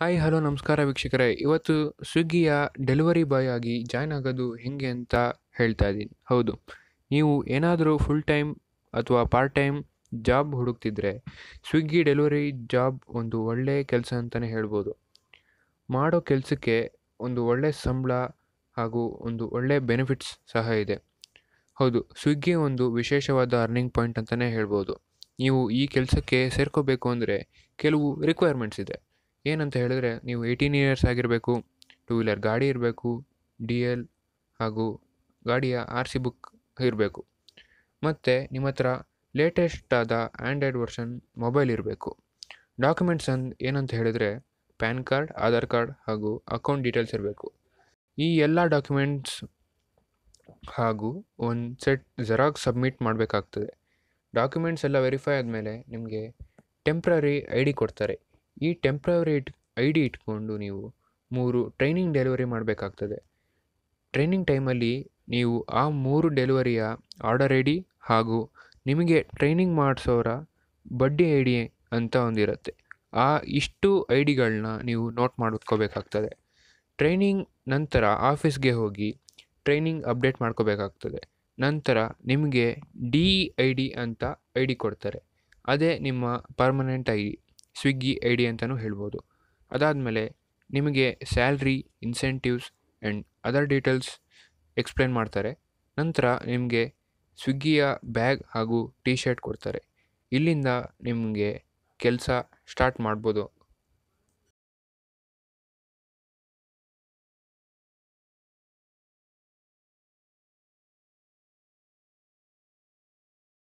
hi hello ನಮಸ್ಕಾರ ವೀಕ್ಷಕರೇ ಇವತ್ತು ಸ್ವಿಗ್ಗಿಯ ಡೆಲಿವರಿ ಬಾಯ್ ಆಗಿ ಜಾಯ್ನ್ ಆಗೋದು ಹೇಗೆ ಅಂತ ಹೇಳ್ತಾ ಇದ್ದೀನಿ ಹೌದು ನೀವು ಏನಾದರೂ ಫುಲ್ ಟೈಮ್ ಅಥವಾ ಪಾರ್ಟ್ ಟೈಮ್ ಜಾಬ್ ಹುಡುಕ್ತಿದ್ರೆ ಸ್ವಿಗ್ಗಿ ಡೆಲಿವರಿ ಜಾಬ್ ಒಂದು ಒಳ್ಳೆಯ ಕೆಲಸ ಅಂತಲೇ ಹೇಳ್ಬೋದು ಮಾಡೋ ಕೆಲಸಕ್ಕೆ ಒಂದು ಒಳ್ಳೆಯ ಸಂಬಳ ಹಾಗೂ ಒಂದು ಒಳ್ಳೆಯ ಬೆನಿಫಿಟ್ಸ್ ಸಹ ಇದೆ ಹೌದು ಸ್ವಿಗ್ಗಿ ಒಂದು ವಿಶೇಷವಾದ ಅರ್ನಿಂಗ್ ಪಾಯಿಂಟ್ ಅಂತಲೇ ಹೇಳ್ಬೋದು ನೀವು ಈ ಕೆಲಸಕ್ಕೆ ಸೇರ್ಕೋಬೇಕು ಅಂದರೆ ಕೆಲವು ರಿಕ್ವೈರ್ಮೆಂಟ್ಸ್ ಇದೆ ಏನಂತ ಹೇಳಿದ್ರೆ ನೀವು ಏಯ್ಟೀನ್ ಇಯರ್ಸ್ ಆಗಿರಬೇಕು ಟೂ ವೀಲರ್ ಗಾಡಿ ಇರಬೇಕು ಡಿ ಎಲ್ ಹಾಗೂ ಗಾಡಿಯ ಆರ್ ಸಿ ಬುಕ್ ಇರಬೇಕು ಮತ್ತು ನಿಮ್ಮ ಹತ್ರ ಲೇಟೆಸ್ಟ್ ಆದ ಆ್ಯಂಡ್ರಾಯ್ಡ್ ವರ್ಷನ್ ಮೊಬೈಲ್ ಇರಬೇಕು ಡಾಕ್ಯುಮೆಂಟ್ಸ್ ಅಂದ್ ಏನಂತ ಹೇಳಿದರೆ ಪ್ಯಾನ್ ಕಾರ್ಡ್ ಆಧಾರ್ ಕಾರ್ಡ್ ಹಾಗೂ ಅಕೌಂಟ್ ಡೀಟೇಲ್ಸ್ ಇರಬೇಕು ಈ ಎಲ್ಲ ಡಾಕ್ಯುಮೆಂಟ್ಸ್ ಹಾಗೂ ಒಂದು ಸೆಟ್ ಜೆರಾಕ್ಸ್ ಸಬ್ಮಿಟ್ ಮಾಡಬೇಕಾಗ್ತದೆ ಡಾಕ್ಯುಮೆಂಟ್ಸ್ ಎಲ್ಲ ವೆರಿಫೈ ಆದಮೇಲೆ ನಿಮಗೆ ಟೆಂಪ್ರರಿ ಐ ಡಿ ಕೊಡ್ತಾರೆ ಈ ಟೆಂಪ್ರವರಿ ಇಟ್ ಐ ಡಿ ಇಟ್ಕೊಂಡು ನೀವು ಮೂರು ಟ್ರೈನಿಂಗ್ ಡೆಲಿವರಿ ಮಾಡಬೇಕಾಗ್ತದೆ ಟ್ರೈನಿಂಗ್ ಟೈಮಲ್ಲಿ ನೀವು ಆ ಮೂರು ಡೆಲಿವರಿಯ ಆರ್ಡರ್ ಐ ಹಾಗೂ ನಿಮಗೆ ಟ್ರೈನಿಂಗ್ ಮಾಡಿಸೋರ ಬಡ್ಡಿ ಐ ಡಿ ಅಂತ ಒಂದಿರುತ್ತೆ ಆ ಇಷ್ಟು ಐ ಡಿಗಳನ್ನ ನೀವು ನೋಟ್ ಮಾಡ್ಕೋಬೇಕಾಗ್ತದೆ ಟ್ರೈನಿಂಗ್ ನಂತರ ಆಫೀಸ್ಗೆ ಹೋಗಿ ಟ್ರೈನಿಂಗ್ ಅಪ್ಡೇಟ್ ಮಾಡ್ಕೋಬೇಕಾಗ್ತದೆ ನಂತರ ನಿಮಗೆ ಡಿ ಐ ಡಿ ಅಂತ ಐ ಡಿ ಕೊಡ್ತಾರೆ ಅದೇ ನಿಮ್ಮ permanent I D Swiggy I D ಅಂತಲೂ ಹೇಳ್ಬೋದು ಅದಾದಮೇಲೆ ನಿಮಗೆ salary incentives and other details explain ಮಾಡ್ತಾರೆ ನಂತರ ನಿಮಗೆ ಸ್ವಿಗ್ಗಿಯ ಬ್ಯಾಗ್ ಹಾಗೂ ಟೀ ಶರ್ಟ್ ಕೊಡ್ತಾರೆ ಇಲ್ಲಿಂದ ನಿಮಗೆ ಕೆಲಸ ಸ್ಟಾರ್ಟ್ ಮಾಡ್ಬೋದು